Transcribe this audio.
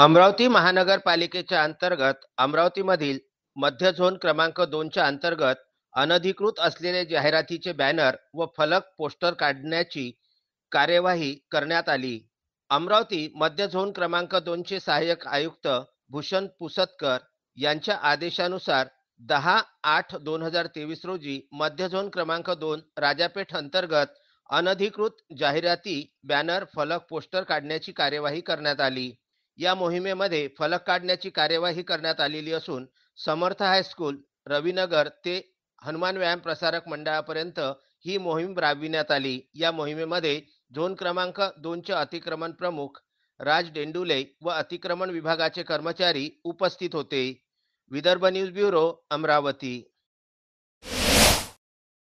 अमरावती महानगरपालिकेच्या अंतर्गत अमरावतीमधील मध्य झोन क्रमांक दोनच्या अंतर्गत अनधिकृत असलेले जाहिरातीचे बॅनर व फलक पोस्टर काढण्याची कार्यवाही करण्यात आली अमरावती मध्य झोन क्रमांक दोनचे सहाय्यक आयुक्त भूषण पुसतकर यांच्या आदेशानुसार दहा आठ दोन हजार तेवीस रोजी मध्य झोन क्रमांक दोन राजापेठ अंतर्गत अनधिकृत जाहिराती बॅनर फलक पोस्टर काढण्याची कार्यवाही करण्यात आली या मोहिमेमध्ये फलक काढण्याची कार्यवाही करण्यात आलेली असून समर्थ हायस्कूल रवीनगर ते हनुमान व्यायाम प्रसारक मंडळापर्यंत ही मोहीम राबविण्यात आली या मोहिमेमध्ये झोन क्रमांक दोनचे अतिक्रमण प्रमुख राज डेंडुले व अतिक्रमण विभागाचे कर्मचारी उपस्थित होते विदर्भ न्यूज ब्युरो अमरावती